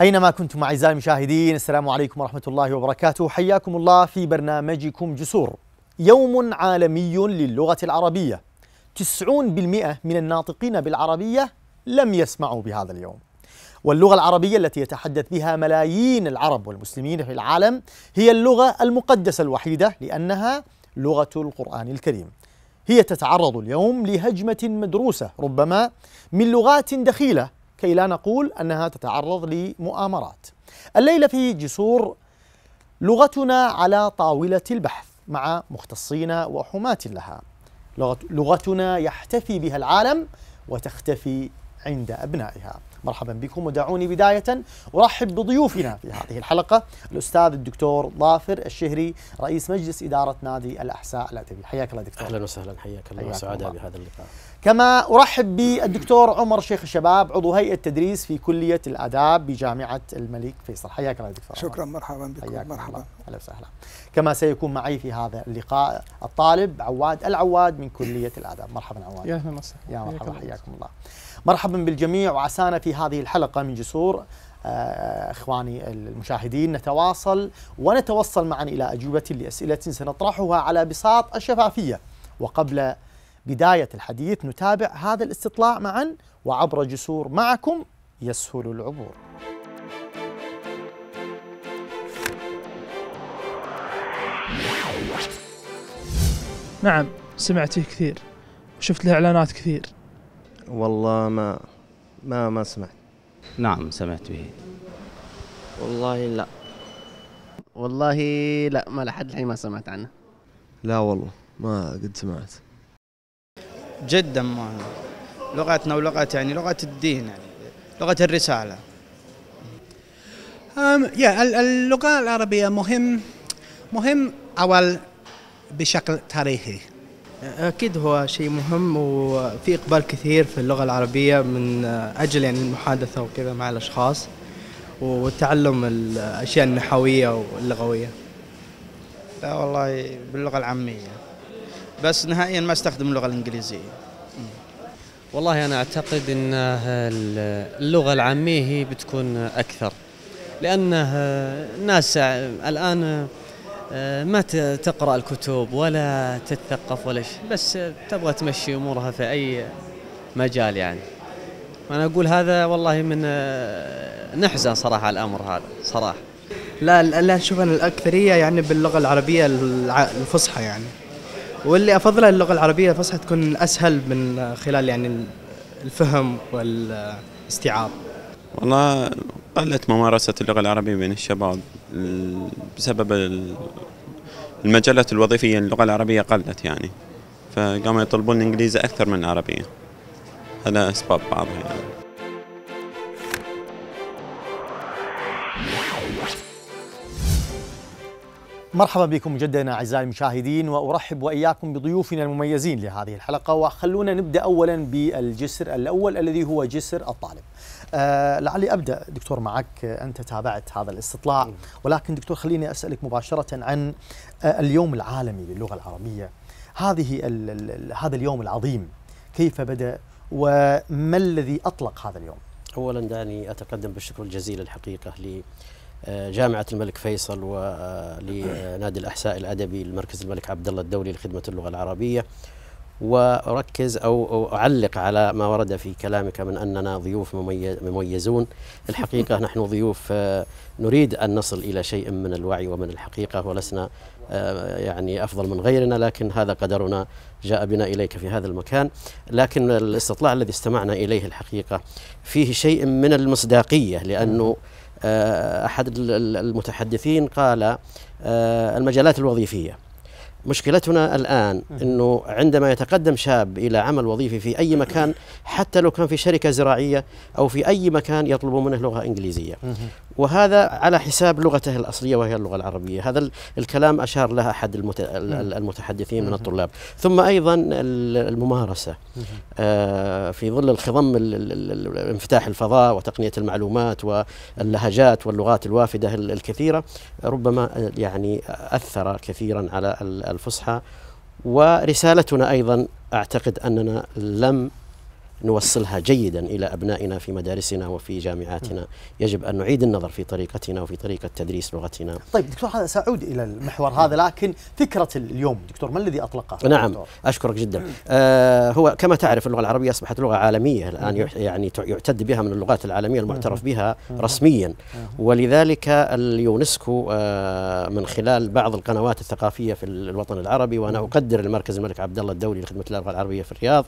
أينما كنتم أعزائي المشاهدين السلام عليكم ورحمة الله وبركاته حياكم الله في برنامجكم جسور يوم عالمي للغة العربية 90% من الناطقين بالعربية لم يسمعوا بهذا اليوم واللغة العربية التي يتحدث بها ملايين العرب والمسلمين في العالم هي اللغة المقدسة الوحيدة لأنها لغة القرآن الكريم هي تتعرض اليوم لهجمة مدروسة ربما من لغات دخيلة كي لا نقول أنها تتعرض لمؤامرات الليلة في جسور لغتنا على طاولة البحث مع مختصين وحماة لها لغتنا يحتفي بها العالم وتختفي عند أبنائها مرحبا بكم ودعوني بداية أرحب بضيوفنا في هذه الحلقة الأستاذ الدكتور ظافر الشهري رئيس مجلس إدارة نادي الأحساء الأدبي حياك الله دكتور أهلا وسهلا حياك الله وسعادة بهذا اللقاء كما أرحب بالدكتور عمر شيخ الشباب عضو هيئة تدريس في كلية الآداب بجامعة الملك فيصل حياك الله دكتور شكرا مرحبا بكم مرحبا أهلا وسهلا كما سيكون معي في هذا اللقاء الطالب عواد العواد من كلية الآداب مرحبا عواد يا أهلا وسهلا يا مرحبا حياكم الله, الله. مرحبا بالجميع وعسانا في هذه الحلقة من جسور آه، اخواني المشاهدين نتواصل ونتوصل معا الى اجوبه لاسئله سنطرحها على بساط الشفافيه وقبل بدايه الحديث نتابع هذا الاستطلاع معا وعبر جسور معكم يسهل العبور. نعم سمعت كثير وشفت له اعلانات كثير والله ما ما ما سمعت نعم سمعت به والله لا والله لا ما لحد الحين ما سمعت عنه لا والله ما قد سمعت جدا ما لغتنا ولغة يعني لغة الدين يعني لغة الرسالة يا اللغة العربية مهم مهم أول بشكل تاريخي أكيد هو شيء مهم وفي إقبال كثير في اللغة العربية من أجل يعني المحادثة وكذا مع الأشخاص وتعلم الأشياء النحوية واللغوية لا والله باللغة العامية بس نهائيا ما استخدم اللغة الإنجليزية والله أنا أعتقد أن اللغة العامية هي بتكون أكثر لأن الناس الآن آه، ما تقرا الكتب ولا تتثقف ولا شيء بس تبغى تمشي امورها في اي مجال يعني انا اقول هذا والله من آه، نحزن صراحه الامر هذا صراحه لا لا شوف انا الاكثريه يعني باللغه العربيه الفصحى يعني واللي افضله اللغه العربيه الفصحى تكون اسهل من خلال يعني الفهم والاستيعاب والله قلت ممارسة اللغة العربية بين الشباب بسبب المجالات الوظيفية اللغة العربية قلت يعني فقاموا يطلبون الإنجليزي أكثر من العربية هذا أسباب بعضها يعني مرحبا بكم مجددا اعزائي المشاهدين وارحب واياكم بضيوفنا المميزين لهذه الحلقه وخلونا نبدا اولا بالجسر الاول الذي هو جسر الطالب. آه، لعلي ابدا دكتور معك آه، انت تابعت هذا الاستطلاع ولكن دكتور خليني اسالك مباشره عن آه، اليوم العالمي للغه العربيه هذه هذا اليوم العظيم كيف بدا وما الذي اطلق هذا اليوم؟ اولا دعني اتقدم بالشكر الجزيل الحقيقه لجامعه الملك فيصل ولنادي الاحساء الادبي المركز الملك عبد الله الدولي لخدمه اللغه العربيه وأركز أو أعلق على ما ورد في كلامك من أننا ضيوف مميزون الحقيقة نحن ضيوف آه، نريد أن نصل إلى شيء من الوعي ومن الحقيقة ولسنا آه، يعني أفضل من غيرنا لكن هذا قدرنا جاء بنا إليك في هذا المكان لكن الاستطلاع الذي استمعنا إليه الحقيقة فيه شيء من المصداقية لأنه آه، أحد المتحدثين قال المجالات الوظيفية مشكلتنا الآن أنه عندما يتقدم شاب إلى عمل وظيفي في أي مكان حتى لو كان في شركة زراعية أو في أي مكان يطلب منه لغة إنجليزية وهذا على حساب لغته الأصلية وهي اللغة العربية هذا الكلام أشار لها أحد المتحدثين من الطلاب ثم أيضا الممارسة آه، في ظل الخضم انفتاح الفضاء وتقنية المعلومات واللهجات واللغات الوافدة الكثيرة ربما يعني أثر كثيرا على الفصحى ورسالتنا ايضا اعتقد اننا لم نوصلها جيدا إلى أبنائنا في مدارسنا وفي جامعاتنا يجب أن نعيد النظر في طريقتنا وفي طريقة تدريس لغتنا طيب دكتور هذا سأعود إلى المحور هذا نعم. لكن فكرة اليوم دكتور ما الذي أطلقه؟ نعم دكتور. أشكرك جدا آه هو كما تعرف اللغة العربية أصبحت لغة عالمية الآن نعم. يعني يعتد بها من اللغات العالمية المعترف نعم. بها رسميا ولذلك اليونسكو آه من خلال بعض القنوات الثقافية في الوطن العربي وأنا أقدر المركز الملك عبد الله الدولي لخدمة اللغة العربية في الرياض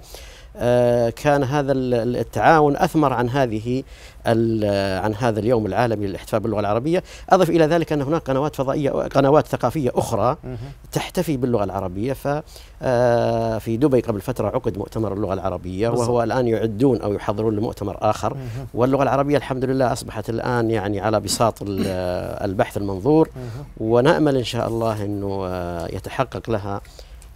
آه، كان هذا التعاون اثمر عن هذه عن هذا اليوم العالمي للاحتفاء باللغه العربيه، اضف الى ذلك ان هناك قنوات فضائيه قنوات ثقافيه اخرى تحتفي باللغه العربيه ف آه، في دبي قبل فتره عقد مؤتمر اللغه العربيه وهو الان يعدون او يحضرون لمؤتمر اخر واللغه العربيه الحمد لله اصبحت الان يعني على بساط البحث المنظور ونامل ان شاء الله انه آه، يتحقق لها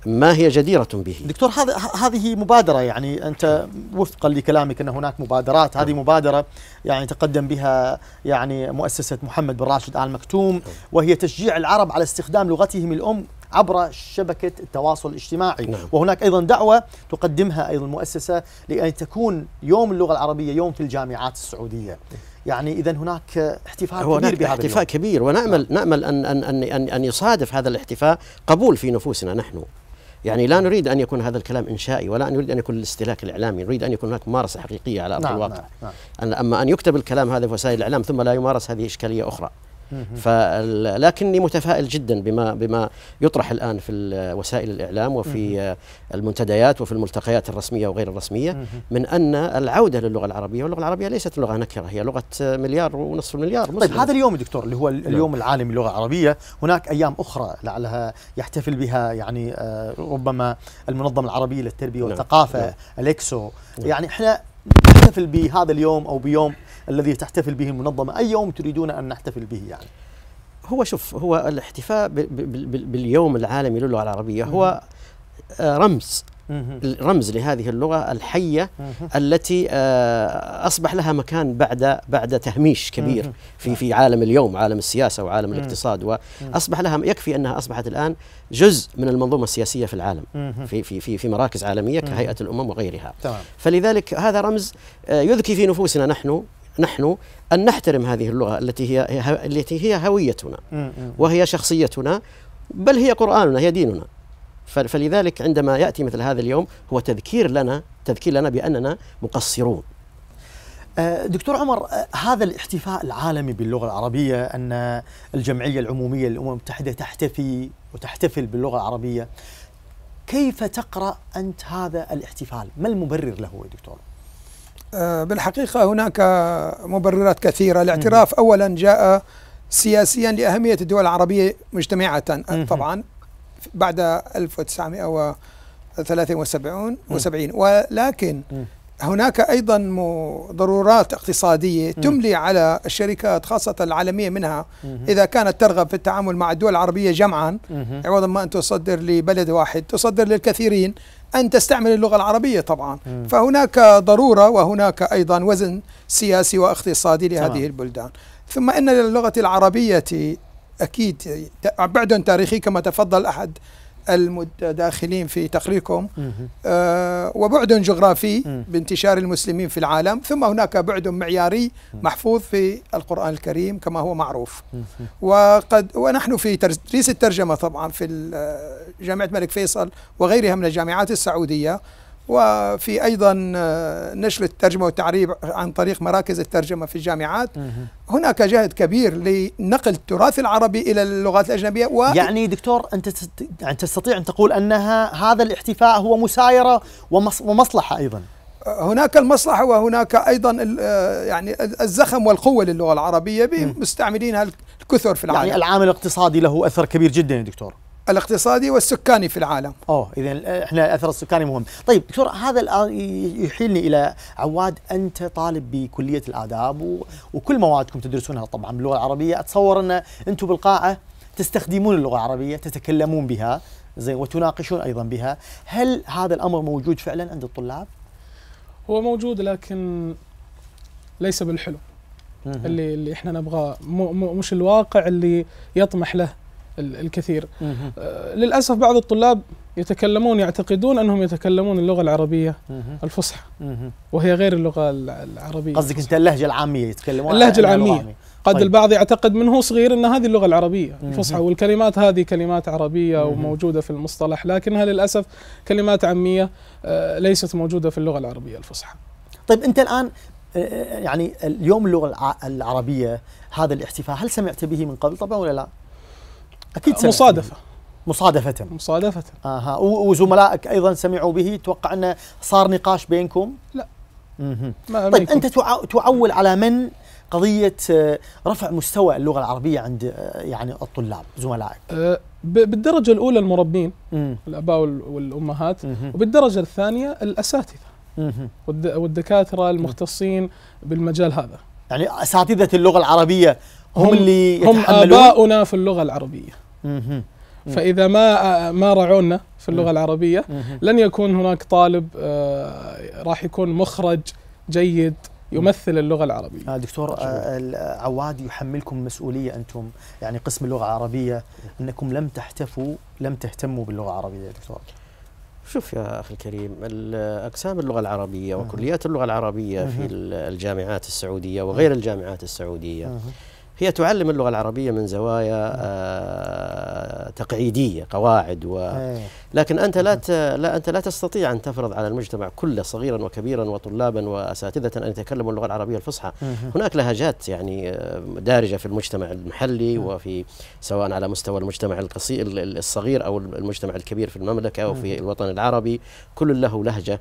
ما هي جديرة به دكتور هذا هذه مبادرة يعني أنت وفقا لكلامك أن هناك مبادرات هذه مبادرة يعني تقدم بها يعني مؤسسة محمد بن راشد آل مكتوم وهي تشجيع العرب على استخدام لغتهم الأم عبر شبكة التواصل الاجتماعي نعم. وهناك أيضا دعوة تقدمها أيضا المؤسسة لأن تكون يوم اللغة العربية يوم في الجامعات السعودية يعني اذا هناك احتفاء كبير بهذا احتفاء اليوم. كبير ونامل نعم. نامل ان ان ان ان يصادف هذا الاحتفاء قبول في نفوسنا نحن يعني لا نريد ان يكون هذا الكلام انشائي ولا نريد ان يكون الاستهلاك الاعلامي، نريد ان يكون هناك ممارسه حقيقيه على ارض نعم الواقع. نعم نعم. اما ان يكتب الكلام هذا في وسائل الاعلام ثم لا يمارس هذه اشكاليه اخرى. لكني متفائل جدا بما بما يطرح الان في وسائل الاعلام وفي المنتديات وفي الملتقيات الرسميه وغير الرسميه من ان العوده للغه العربيه واللغه العربيه ليست لغه نكره هي لغه مليار ونصف مليار طيب، مسلم. طيب هذا اليوم دكتور اللي هو نعم. اليوم العالمي للغه العربيه هناك ايام اخرى لعلها يحتفل بها يعني آه، ربما المنظمه العربيه للتربيه نعم. والثقافه نعم. اليكسو يعني احنا نحتفل بهذا اليوم او بيوم الذي تحتفل به المنظمة أي يوم تريدون أن نحتفل به يعني هو شوف هو الاحتفاء باليوم العالمي للغة العربية هو آه، رمز رمز لهذه اللغة الحية التي آه، أصبح لها مكان بعد بعد تهميش كبير في في عالم اليوم عالم السياسة وعالم الاقتصاد وأصبح لها يكفي أنها أصبحت الآن جزء من المنظومة السياسية في العالم في في في, في مراكز عالمية كهيئة الأمم وغيرها فلذلك هذا رمز آه، يذكي في نفوسنا نحن نحن أن نحترم هذه اللغة التي هي التي هي هويتنا وهي شخصيتنا بل هي قرآننا هي ديننا فلذلك عندما يأتي مثل هذا اليوم هو تذكير لنا تذكير لنا بأننا مقصرون أه، دكتور عمر أه، هذا الاحتفاء العالمي باللغة العربية أن الجمعية العمومية للأمم المتحدة تحتفي وتحتفل باللغة العربية كيف تقرأ أنت هذا الاحتفال؟ ما المبرر له يا دكتور؟ آه، بالحقيقة هناك مبررات كثيرة الاعتراف أولا جاء سياسيا لأهمية الدول العربية مجتمعة طبعا بعد 1973 وسبعين ولكن هناك أيضا ضرورات اقتصادية تملي على الشركات خاصة العالمية منها إذا كانت ترغب في التعامل مع الدول العربية جمعا عوضا ما أن تصدر لبلد واحد تصدر للكثيرين أن تستعمل اللغة العربية طبعا م. فهناك ضرورة وهناك أيضا وزن سياسي واقتصادي لهذه طبعا. البلدان ثم أن للغة العربية أكيد بعد تاريخي كما تفضل أحد المتداخلين في تقريركم آه وبعد جغرافي بانتشار المسلمين في العالم ثم هناك بعد معياري محفوظ في القرآن الكريم كما هو معروف وقد ونحن في تدريس الترجمة طبعا في جامعة الملك فيصل وغيرها من الجامعات السعودية وفي ايضا آه، نشر الترجمه والتعريب عن طريق مراكز الترجمه في الجامعات هناك جهد كبير لنقل التراث العربي الى اللغات الاجنبيه و يعني دكتور انت يعني تستطيع ان تقول انها هذا الاحتفاء هو مسايره ومصلحه ايضا آه، هناك المصلحة وهناك أيضا آه، يعني الزخم والقوة للغة العربية بمستعملينها الكثر في العالم يعني العامل الاقتصادي له أثر كبير جدا يا دكتور الاقتصادي والسكاني في العالم. اوه اذا احنا الاثر السكاني مهم. طيب دكتور هذا الان يحيلني الى عواد انت طالب بكليه الاداب و... وكل موادكم تدرسونها طبعا باللغه العربيه، اتصور ان انتم بالقاعه تستخدمون اللغه العربيه، تتكلمون بها زين وتناقشون ايضا بها، هل هذا الامر موجود فعلا عند الطلاب؟ هو موجود لكن ليس بالحلو. اللي اللي احنا نبغاه مو مش الواقع اللي يطمح له الكثير آه، للأسف بعض الطلاب يتكلمون يعتقدون أنهم يتكلمون اللغة العربية الفصحى وهي غير اللغة العربية قصدك أنت اللهجة العامية يتكلمون اللهجة العامية قد طيب. البعض يعتقد منه صغير ان هذه اللغه العربيه الفصحى والكلمات هذه كلمات عربيه وموجوده في المصطلح لكنها للاسف كلمات عاميه آه، ليست موجوده في اللغه العربيه الفصحى. طيب انت الان آه، يعني اليوم اللغه العربيه هذا الاحتفاء هل سمعت به من قبل طبعا ولا لا؟ اكيد سمعت مصادفه مصادفة مصادفة اها وزملائك ايضا سمعوا به توقع انه صار نقاش بينكم؟ لا ما طيب انت تعول على من قضية آه، رفع مستوى اللغة العربية عند آه، يعني الطلاب زملائك؟ آه، بالدرجة الأولى المربين الآباء والأمهات وبالدرجة الثانية الأساتذة والدكاترة المختصين بالمجال هذا يعني أساتذة اللغة العربية هم, هم اللي هم آباؤنا في اللغة العربية فاذا ما ما رعونا في اللغه العربيه لن يكون هناك طالب آه، راح يكون مخرج جيد يمثل اللغه العربيه. آه، دكتور آه، عواد يحملكم مسؤوليه انتم يعني قسم اللغه العربيه انكم لم تحتفوا لم تهتموا باللغه العربيه دكتور. شوف يا اخي الكريم اقسام اللغه العربيه وكليات اللغه العربيه في الجامعات السعوديه وغير الجامعات السعوديه هي تعلم اللغة العربية من زوايا آه، تقعيدية قواعد و إيه. لكن أنت لا لا أنت لا تستطيع أن تفرض على المجتمع كله صغيرا وكبيرا وطلابا وأساتذة أن يتكلموا اللغة العربية الفصحى إيه. هناك لهجات يعني آه، دارجة في المجتمع المحلي إيه. وفي سواء على مستوى المجتمع القصير الصغير أو المجتمع الكبير في المملكة أو في الوطن العربي كل له لهجة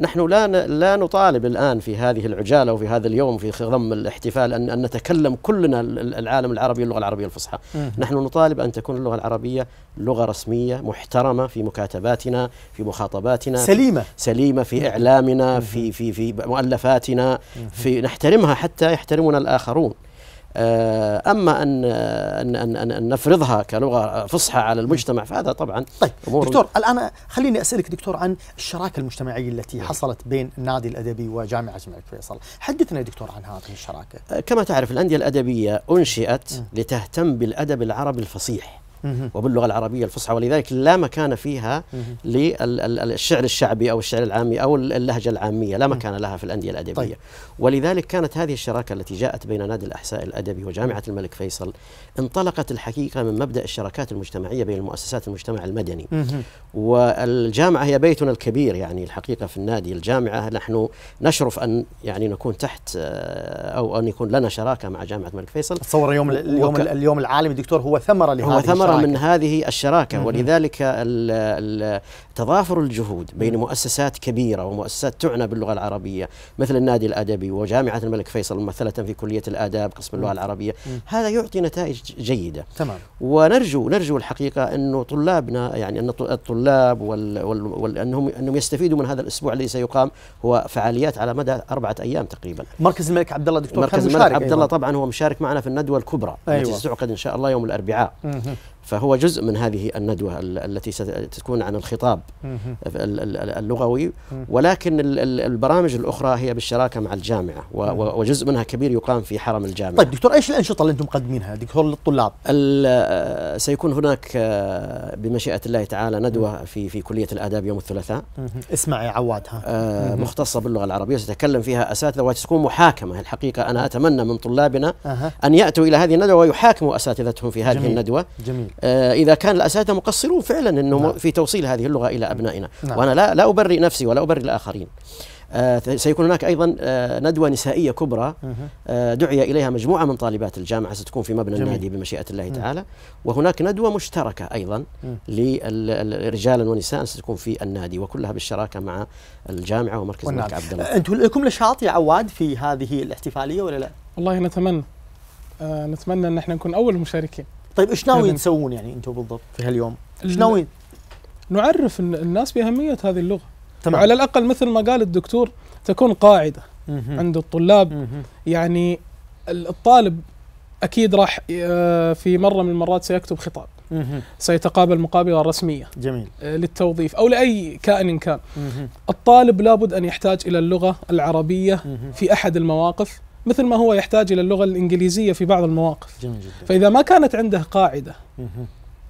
نحن لا لا نطالب الان في هذه العجاله وفي هذا اليوم في خضم الاحتفال ان ان نتكلم كلنا العالم العربي اللغه العربيه الفصحى، نحن نطالب ان تكون اللغه العربيه لغه رسميه محترمه في مكاتباتنا، في مخاطباتنا سليمه سليمه في اعلامنا، في في في مؤلفاتنا، في نحترمها حتى يحترمنا الاخرون. آه، اما ان ان ان, أن نفرضها كلغه فصحى على المجتمع فهذا طبعا طيب أمور دكتور الان خليني اسالك دكتور عن الشراكه المجتمعيه التي نعم. حصلت بين النادي الادبي وجامعه الملك فيصل، حدثنا دكتور عن هذه الشراكه. آه، كما تعرف الانديه الادبيه انشئت لتهتم بالادب العربي الفصيح. وباللغه العربيه الفصحى ولذلك لا مكان فيها للشعر الشعبي او الشعر العامي او اللهجه العاميه لا مكان لها في الانديه الادبيه طيب. ولذلك كانت هذه الشراكه التي جاءت بين نادي الاحساء الادبي وجامعه الملك فيصل انطلقت الحقيقه من مبدا الشراكات المجتمعيه بين مؤسسات المجتمع المدني والجامعه هي بيتنا الكبير يعني الحقيقه في النادي الجامعه نحن نشرف ان يعني نكون تحت آه، او ان يكون لنا شراكه مع جامعه الملك فيصل اتصور اليوم اليوم وك... اليوم العالمي دكتور هو ثمره لهذه هو ثمره الشراكة. من هذه الشراكة مم. ولذلك ال تضافر الجهود بين مؤسسات كبيرة ومؤسسات تعنى باللغة العربية مثل النادي الأدبي وجامعة الملك فيصل ممثلة في كلية الآداب قسم اللغة العربية مم. هذا يعطي نتائج جيدة تمام. ونرجو نرجو الحقيقة أنه طلابنا يعني أن الطلاب وانهم وال وال أنهم, أنهم يستفيدوا من هذا الأسبوع الذي سيقام هو فعاليات على مدى أربعة أيام تقريبا مركز الملك عبد الله دكتور مركز الملك عبد الله طبعا هو مشارك معنا في الندوة الكبرى أيوة. التي ستعقد إن شاء الله يوم الأربعاء مم. فهو جزء من هذه الندوة التي ستكون عن الخطاب اللغوي ولكن البرامج الأخرى هي بالشراكة مع الجامعة وجزء منها كبير يقام في حرم الجامعة طيب دكتور أيش الأنشطة اللي أنتم مقدمينها دكتور للطلاب آه، سيكون هناك آه، بمشيئة الله تعالى ندوة في في كلية الآداب يوم الثلاثاء اسمع يا عواد ها آه، مختصة باللغة العربية سيتكلم فيها أساتذة وتكون محاكمة الحقيقة أنا أتمنى من طلابنا أن يأتوا إلى هذه الندوة ويحاكموا أساتذتهم في هذه جميل. الندوة جميل آه إذا كان الأساتذة مقصرون فعلا أنه نعم. في توصيل هذه اللغة إلى أبنائنا نعم. وأنا لا, لا أبرئ نفسي ولا أبرئ الآخرين آه سيكون هناك ايضا آه ندوه نسائيه كبرى آه دعي اليها مجموعه من طالبات الجامعه ستكون في مبنى جميل. النادي بمشيئه الله تعالى وهناك ندوه مشتركه ايضا لرجالا ونساء ستكون في النادي وكلها بالشراكه مع الجامعه ومركز الملك عبد الله انتم لكم نشاط يا عواد في هذه الاحتفاليه ولا لا؟ والله نتمنى آه، نتمنى ان احنا نكون اول المشاركين طيب ايش ناويين تسوون يعني انتم بالضبط في هاليوم؟ ايش ناويين؟ نعرف الناس باهميه هذه اللغه تمام على الاقل مثل ما قال الدكتور تكون قاعده مه. عند الطلاب مه. يعني الطالب اكيد راح آه، في مره من المرات سيكتب خطاب مه. سيتقابل مقابله رسميه جميل آه، للتوظيف او لاي كائن كان مه. الطالب لابد ان يحتاج الى اللغه العربيه مه. في احد المواقف مثل ما هو يحتاج الى اللغه الانجليزيه في بعض المواقف جميل جدا. فاذا ما كانت عنده قاعده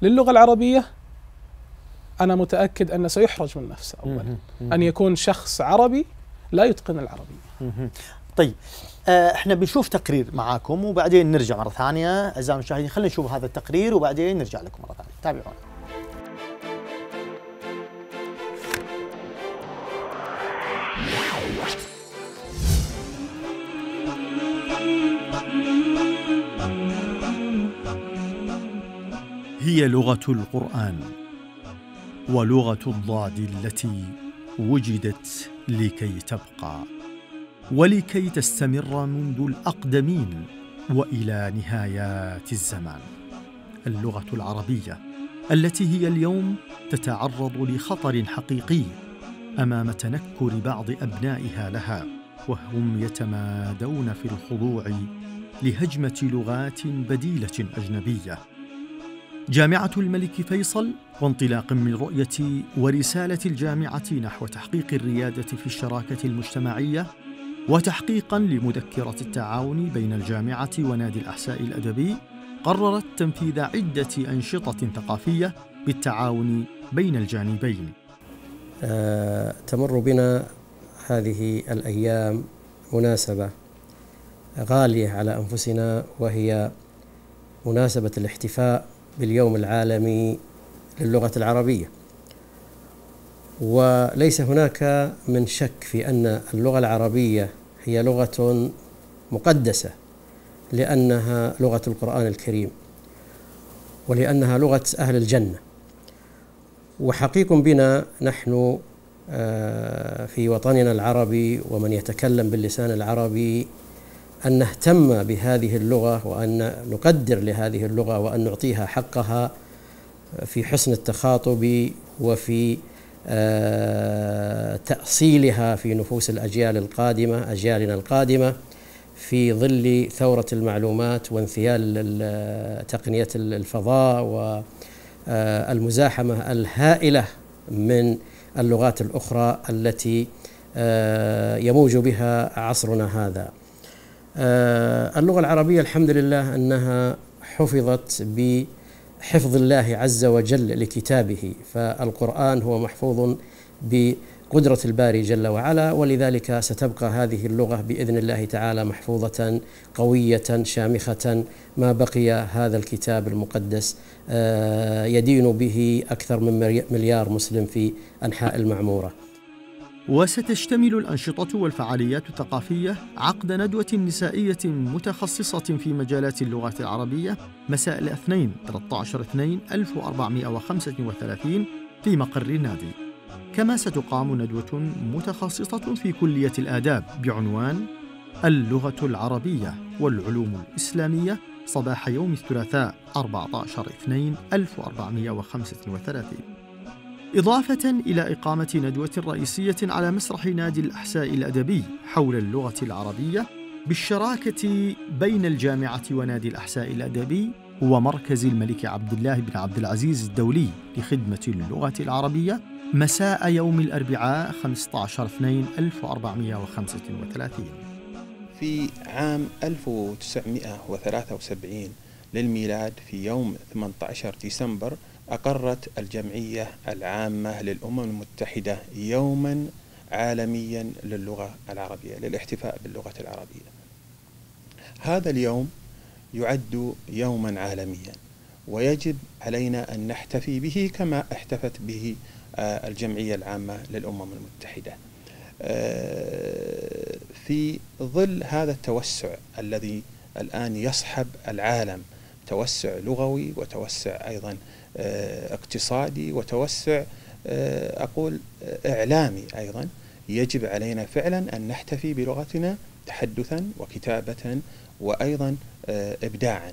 للغه العربيه انا متاكد انه سيحرج من نفسه اولا ان يكون شخص عربي لا يتقن العربيه طيب آه، احنا بنشوف تقرير معاكم وبعدين نرجع مره ثانيه اعزائي المشاهدين خلينا نشوف هذا التقرير وبعدين نرجع لكم مره ثانيه تابعونا هي لغه القران ولغه الضاد التي وجدت لكي تبقى ولكي تستمر منذ الاقدمين والى نهايات الزمان اللغه العربيه التي هي اليوم تتعرض لخطر حقيقي امام تنكر بعض ابنائها لها وهم يتمادون في الخضوع لهجمه لغات بديله اجنبيه جامعة الملك فيصل وانطلاقا من رؤية ورسالة الجامعة نحو تحقيق الريادة في الشراكة المجتمعية وتحقيقا لمذكرة التعاون بين الجامعة ونادي الأحساء الأدبي قررت تنفيذ عدة أنشطة ثقافية بالتعاون بين الجانبين آه، تمر بنا هذه الأيام مناسبة غالية على أنفسنا وهي مناسبة الاحتفاء باليوم العالمي للغة العربية وليس هناك من شك في أن اللغة العربية هي لغة مقدسة لأنها لغة القرآن الكريم ولأنها لغة أهل الجنة وحقيق بنا نحن آه، في وطننا العربي ومن يتكلم باللسان العربي أن نهتم بهذه اللغة وأن نقدر لهذه اللغة وأن نعطيها حقها في حسن التخاطب وفي آه، تأصيلها في نفوس الأجيال القادمة أجيالنا القادمة في ظل ثورة المعلومات وانثيال آه، تقنية الفضاء والمزاحمة آه، الهائلة من اللغات الأخرى التي يموج بها عصرنا هذا آه، اللغة العربية الحمد لله أنها حفظت بحفظ الله عز وجل لكتابه فالقرآن هو محفوظ بقدرة الباري جل وعلا ولذلك ستبقى هذه اللغة بإذن الله تعالى محفوظة قوية شامخة ما بقي هذا الكتاب المقدس آه، يدين به أكثر من مليار مسلم في أنحاء المعمورة وستشتمل الأنشطة والفعاليات الثقافية عقد ندوة نسائية متخصصة في مجالات اللغة العربية مساء الاثنين 13 2 1435 في مقر النادي كما ستقام ندوة متخصصة في كلية الآداب بعنوان اللغة العربية والعلوم الإسلامية صباح يوم الثلاثاء 14 2 1435 إضافة إلى إقامة ندوة رئيسية على مسرح نادي الأحساء الأدبي حول اللغة العربية بالشراكة بين الجامعة ونادي الأحساء الأدبي ومركز الملك عبد الله بن عبد العزيز الدولي لخدمة اللغة العربية مساء يوم الأربعاء 15 2 1435 في عام 1973 للميلاد في يوم 18 ديسمبر أقرت الجمعية العامة للأمم المتحدة يوما عالميا للغة العربية للاحتفاء باللغة العربية هذا اليوم يعد يوما عالميا ويجب علينا أن نحتفي به كما احتفت به آه، الجمعية العامة للأمم المتحدة آه، في ظل هذا التوسع الذي الآن يصحب العالم توسع لغوي وتوسع أيضا آه، اقتصادي وتوسع آه، أقول آه، إعلامي أيضا يجب علينا فعلا أن نحتفي بلغتنا تحدثا وكتابة وأيضا إبداعا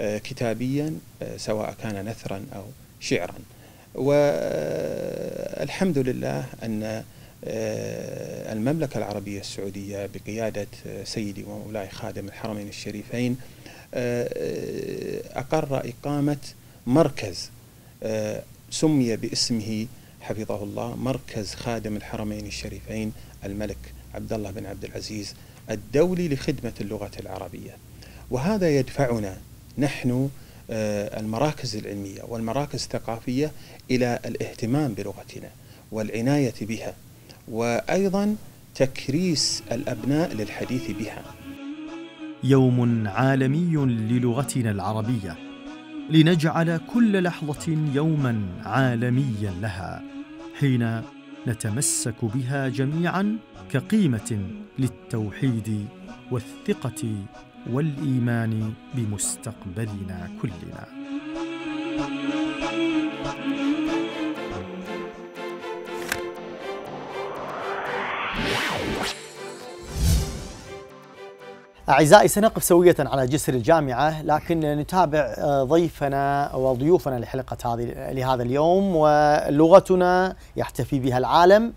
كتابيا سواء كان نثرا أو شعرا والحمد لله أن المملكة العربية السعودية بقيادة سيدي ومولاي خادم الحرمين الشريفين أقر إقامة مركز آه، سمي باسمه حفظه الله مركز خادم الحرمين الشريفين الملك عبد الله بن عبد العزيز الدولي لخدمة اللغة العربية وهذا يدفعنا نحن آه، المراكز العلمية والمراكز الثقافية إلى الاهتمام بلغتنا والعناية بها وأيضا تكريس الأبناء للحديث بها يوم عالمي للغتنا العربيه لنجعل كل لحظه يوما عالميا لها حين نتمسك بها جميعا كقيمه للتوحيد والثقه والايمان بمستقبلنا كلنا أعزائي سنقف سوية على جسر الجامعة لكن نتابع آه، ضيفنا وضيوفنا لحلقة هذه لهذا اليوم ولغتنا يحتفي بها العالم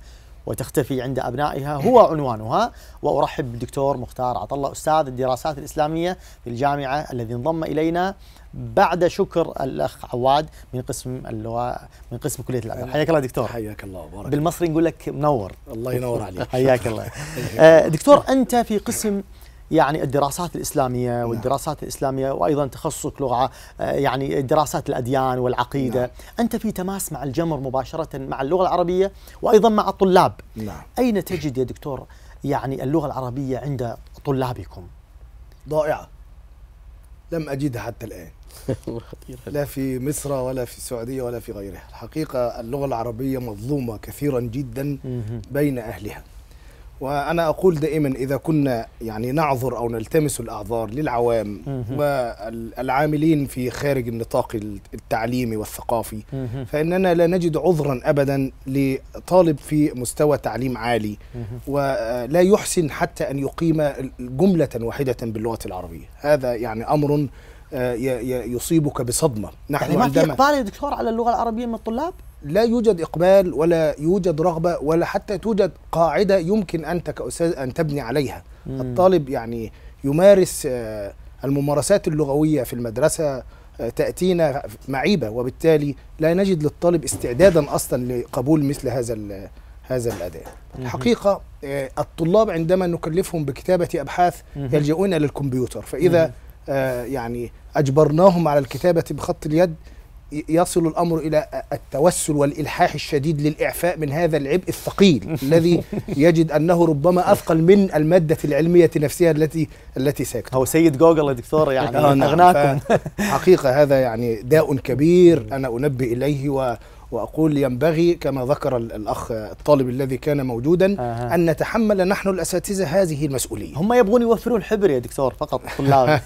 وتختفي عند أبنائها هو عنوانها وأرحب بالدكتور مختار عطلة أستاذ الدراسات الإسلامية في الجامعة الذي انضم إلينا بعد شكر الأخ عواد من قسم اللغة من قسم كلية الأدب حياك الله دكتور حياك الله وبارك بالمصري نقول لك منور الله ينور عليك حياك الله آه، دكتور أنت في قسم يعني الدراسات الإسلامية نعم. والدراسات الإسلامية وأيضا تخصصك لغة آه، يعني دراسات الأديان والعقيدة لا. نعم. أنت في تماس مع الجمر مباشرة مع اللغة العربية وأيضا مع الطلاب نعم. أين تجد يا دكتور يعني اللغة العربية عند طلابكم ضائعة لم أجدها حتى الآن لا في مصر ولا في السعودية ولا في غيرها الحقيقة اللغة العربية مظلومة كثيرا جدا بين أهلها وانا اقول دائما اذا كنا يعني نعذر او نلتمس الاعذار للعوام والعاملين في خارج النطاق التعليمي والثقافي فاننا لا نجد عذرا ابدا لطالب في مستوى تعليم عالي ولا آه، يحسن حتى ان يقيم جمله واحده باللغه العربيه هذا يعني امر آه، يصيبك بصدمه نحن يعني ما في اقبال يا دكتور على اللغه العربيه من الطلاب لا يوجد إقبال ولا يوجد رغبة ولا حتى توجد قاعدة يمكن أنت كأستاذ أن تبني عليها مم. الطالب يعني يمارس آه، الممارسات اللغوية في المدرسة آه، تأتينا معيبة وبالتالي لا نجد للطالب استعدادا أصلا لقبول مثل هذا هذا الأداء الحقيقة آه، الطلاب عندما نكلفهم بكتابة أبحاث يلجؤون الى الكمبيوتر فإذا يعني أجبرناهم على الكتابة بخط اليد يصل الامر الى التوسل والالحاح الشديد للاعفاء من هذا العبء الثقيل الذي يجد انه ربما اثقل من الماده العلميه نفسها التي التي سيكتب هو سيد جوجل يا دكتور يعني آه، نعم. اغناكم حقيقه هذا يعني داء كبير انا انبه اليه و واقول ينبغي كما ذكر الاخ الطالب الذي كان موجودا آه. ان نتحمل نحن الاساتذه هذه المسؤوليه هم يبغون يوفروا الحبر يا دكتور فقط الطلاب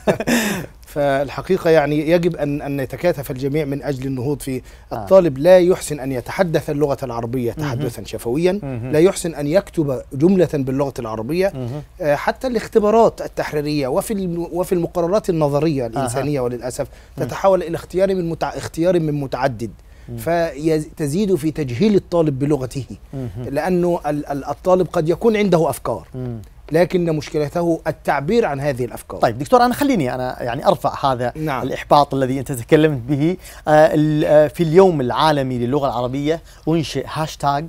فالحقيقة يعني يجب أن أن يتكاتف الجميع من أجل النهوض في آه. الطالب لا يحسن أن يتحدث اللغة العربية تحدثا شفويا لا يحسن أن يكتب جملة باللغة العربية آه، حتى الاختبارات التحريرية وفي وفي المقررات النظرية آه. الإنسانية وللأسف تتحول إلى اختيار من متع... اختيار من متعدد فتزيد في تجهيل الطالب بلغته لأنه الطالب قد يكون عنده أفكار لكن مشكلته التعبير عن هذه الافكار. طيب دكتور انا خليني انا يعني ارفع هذا نعم. الاحباط الذي انت تكلمت به آه، آه، في اليوم العالمي للغه العربيه انشئ هاشتاج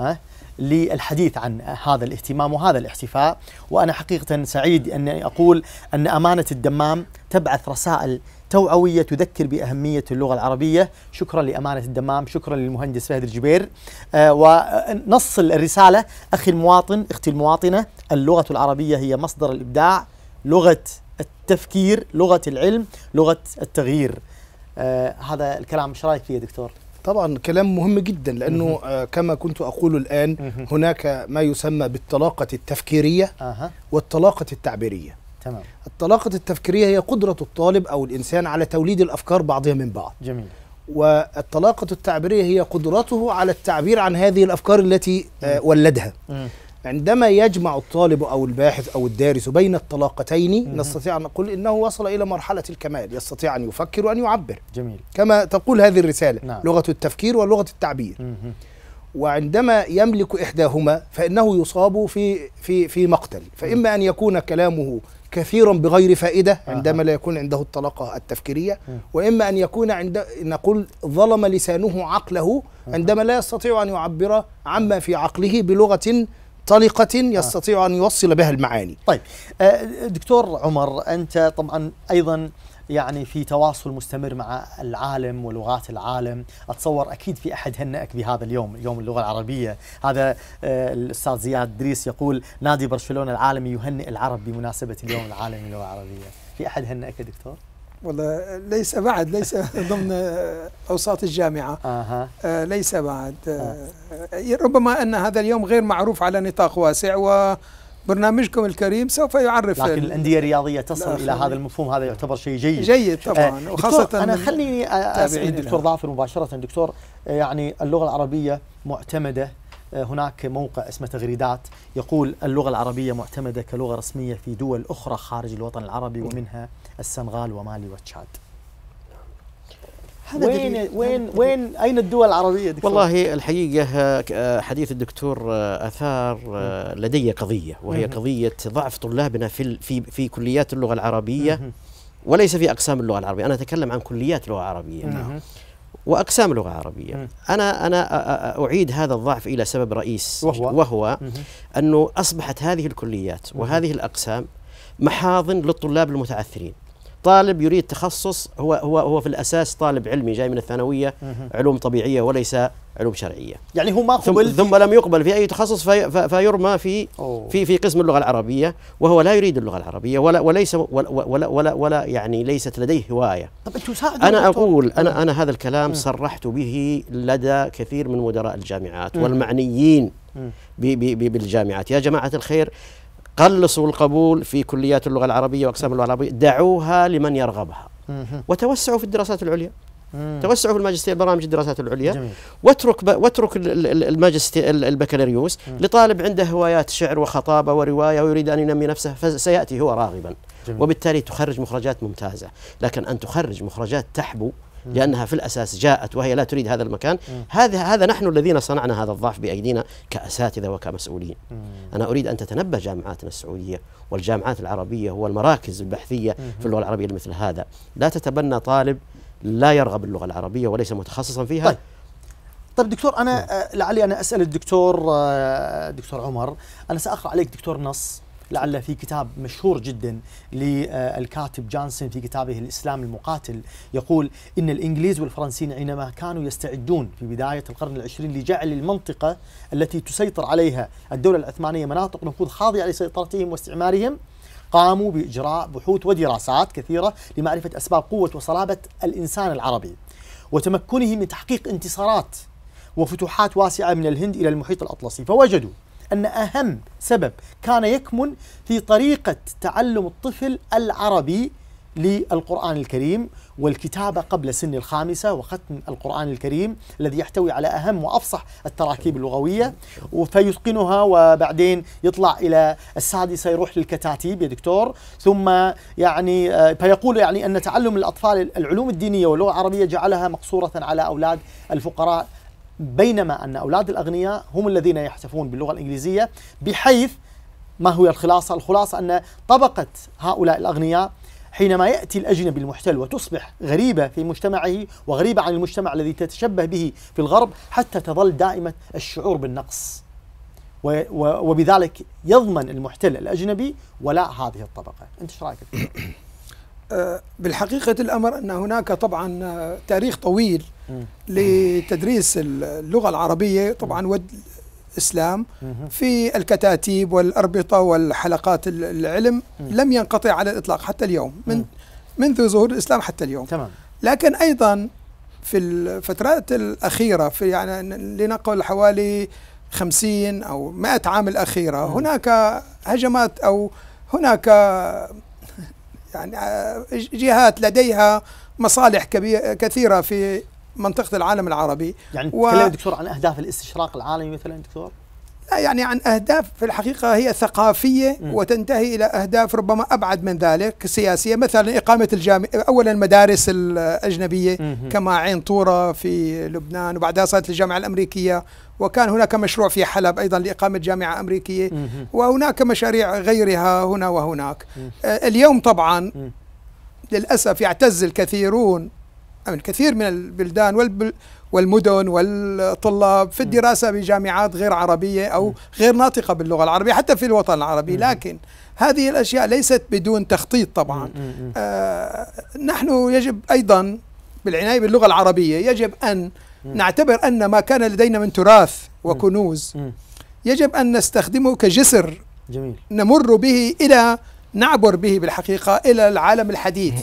ها آه، للحديث عن هذا الاهتمام وهذا الاحتفاء وانا حقيقه سعيد اني اقول ان امانه الدمام تبعث رسائل توعوية تذكر بأهمية اللغة العربية شكرا لأمانة الدمام شكرا للمهندس فهد الجبير آه ونص الرسالة أخي المواطن أختي المواطنة اللغة العربية هي مصدر الإبداع لغة التفكير لغة العلم لغة التغيير آه هذا الكلام ايش رايك فيه دكتور طبعا كلام مهم جدا لانه آه كما كنت اقول الان هناك ما يسمى بالطلاقه التفكيريه والطلاقه التعبيريه تمام الطلاقة التفكيرية هي قدرة الطالب أو الإنسان على توليد الأفكار بعضها من بعض جميل والطلاقة التعبيرية هي قدرته على التعبير عن هذه الأفكار التي آه ولدها م. عندما يجمع الطالب أو الباحث أو الدارس بين الطلاقتين م. نستطيع أن نقول إنه وصل إلى مرحلة الكمال يستطيع أن يفكر وأن يعبر جميل كما تقول هذه الرسالة نعم. لغة التفكير ولغة التعبير م. وعندما يملك إحداهما فإنه يصاب في في في مقتل فإما أن يكون كلامه كثيرا بغير فائدة عندما لا يكون عنده الطلاقة التفكيرية وإما أن يكون عند نقول ظلم لسانه عقله عندما لا يستطيع أن يعبر عما في عقله بلغة طلقة يستطيع أن يوصل بها المعاني طيب آه، دكتور عمر أنت طبعا أيضا يعني في تواصل مستمر مع العالم ولغات العالم أتصور أكيد في أحد هنأك بهذا اليوم يوم اللغة العربية هذا آه، الأستاذ زياد دريس يقول نادي برشلونة العالمي يهنئ العرب بمناسبة اليوم العالمي للغة العربية في أحد هنأك يا دكتور؟ والله ليس بعد ليس ضمن اوساط الجامعه آه. آه ليس بعد آه،, آه. ربما ان هذا اليوم غير معروف على نطاق واسع و برنامجكم الكريم سوف يعرف لكن الانديه الرياضيه تصل الى هذا المفهوم هذا يعتبر شيء جيد جيد أه، طبعا وخاصه انا خليني اسال الدكتور ظافر مباشره دكتور أه، يعني اللغه العربيه معتمده أه، هناك موقع اسمه تغريدات يقول اللغة العربية معتمدة كلغة رسمية في دول أخرى خارج الوطن العربي ومنها السنغال ومالي وتشاد هذا وين وين وين اين الدول العربيه دكتور؟ والله الحقيقه حديث الدكتور اثار آه، لدي قضيه وهي قضيه ضعف طلابنا في في في كليات اللغه العربيه وليس في اقسام اللغه العربيه، انا اتكلم عن كليات لغه عربيه. نعم. واقسام لغه عربيه انا انا آه، آه، اعيد هذا الضعف الى سبب رئيس وهو, وهو انه اصبحت هذه الكليات وهذه الاقسام محاضن للطلاب المتعثرين طالب يريد تخصص هو هو هو في الاساس طالب علمي جاي من الثانويه علوم طبيعيه وليس علوم شرعيه. يعني هو ما ثم, ثم لم يقبل في اي تخصص في فيرمى في أوه. في في قسم اللغه العربيه وهو لا يريد اللغه العربيه ولا وليس ولا ولا, ولا, ولا يعني ليست لديه هوايه. طب انتم انا اقول انا أه. انا هذا الكلام أه. صرحت به لدى كثير من مدراء الجامعات أه. والمعنيين بالجامعات يا جماعه الخير قلصوا القبول في كليات اللغة العربية وأقسام اللغة العربية دعوها لمن يرغبها وتوسعوا في الدراسات العليا توسعوا في الماجستير برامج الدراسات العليا جميل. واترك واترك الماجستير البكالوريوس لطالب عنده هوايات شعر وخطابه وروايه ويريد ان ينمي نفسه فسياتي هو راغبا جميل. وبالتالي تخرج مخرجات ممتازه لكن ان تخرج مخرجات تحبو لأنها في الأساس جاءت وهي لا تريد هذا المكان هذا هذا نحن الذين صنعنا هذا الضعف بأيدينا كأساتذة وكمسؤولين أنا أريد أن تتنبه جامعاتنا السعودية والجامعات العربية والمراكز البحثية في اللغة العربية مثل هذا لا تتبنى طالب لا يرغب اللغة العربية وليس متخصصا فيها طيب. طيب دكتور انا آه، لعلي انا اسال الدكتور آه، دكتور عمر انا ساقرا عليك دكتور نص لعل في كتاب مشهور جدا للكاتب جانسون في كتابه الإسلام المقاتل يقول إن الإنجليز والفرنسيين حينما كانوا يستعدون في بداية القرن العشرين لجعل المنطقة التي تسيطر عليها الدولة العثمانية مناطق نفوذ خاضعة لسيطرتهم واستعمارهم قاموا بإجراء بحوث ودراسات كثيرة لمعرفة أسباب قوة وصلابة الإنسان العربي وتمكنه من تحقيق انتصارات وفتوحات واسعة من الهند إلى المحيط الأطلسي فوجدوا أن أهم سبب كان يكمن في طريقة تعلم الطفل العربي للقرآن الكريم والكتابة قبل سن الخامسة وختم القرآن الكريم الذي يحتوي على أهم وأفصح التراكيب اللغوية فيتقنها وبعدين يطلع إلى السادسة يروح للكتاتيب يا دكتور ثم يعني آه، فيقول يعني أن تعلم الأطفال العلوم الدينية واللغة العربية جعلها مقصورة على أولاد الفقراء بينما أن أولاد الأغنياء هم الذين يحتفون باللغة الإنجليزية بحيث ما هو الخلاصة؟ الخلاصة أن طبقة هؤلاء الأغنياء حينما يأتي الأجنبي المحتل وتصبح غريبة في مجتمعه وغريبة عن المجتمع الذي تتشبه به في الغرب حتى تظل دائمة الشعور بالنقص وبذلك يضمن المحتل الأجنبي ولاء هذه الطبقة أنت ايش رأيك؟ أه، بالحقيقة الأمر أن هناك طبعا تاريخ طويل لتدريس اللغة العربية طبعا ود الإسلام في الكتاتيب والأربطة والحلقات العلم لم ينقطع على الإطلاق حتى اليوم من منذ ظهور الإسلام حتى اليوم تمام. لكن أيضا في الفترات الأخيرة في يعني لنقل حوالي خمسين أو مائة عام الأخيرة هناك هجمات أو هناك يعني آه، جهات لديها مصالح كبيرة كثيرة في منطقه العالم العربي يعني و... تكلم دكتور عن اهداف الاستشراق العالمي مثلا دكتور لا يعني عن اهداف في الحقيقه هي ثقافيه م. وتنتهي الى اهداف ربما ابعد من ذلك سياسيه مثلا اقامه الجامع اولا المدارس الاجنبيه م. كما عين طوره في لبنان وبعدها صارت الجامعه الامريكيه وكان هناك مشروع في حلب ايضا لاقامه جامعه امريكيه م. وهناك مشاريع غيرها هنا وهناك م. آه، اليوم طبعا م. للاسف يعتز الكثيرون من كثير من البلدان والمدن والطلاب في الدراسة بجامعات غير عربية أو غير ناطقة باللغة العربية حتى في الوطن العربي لكن هذه الأشياء ليست بدون تخطيط طبعا آه نحن يجب أيضا بالعناية باللغة العربية يجب أن نعتبر أن ما كان لدينا من تراث وكنوز يجب أن نستخدمه كجسر جميل. نمر به إلى نعبر به بالحقيقة إلى العالم الحديث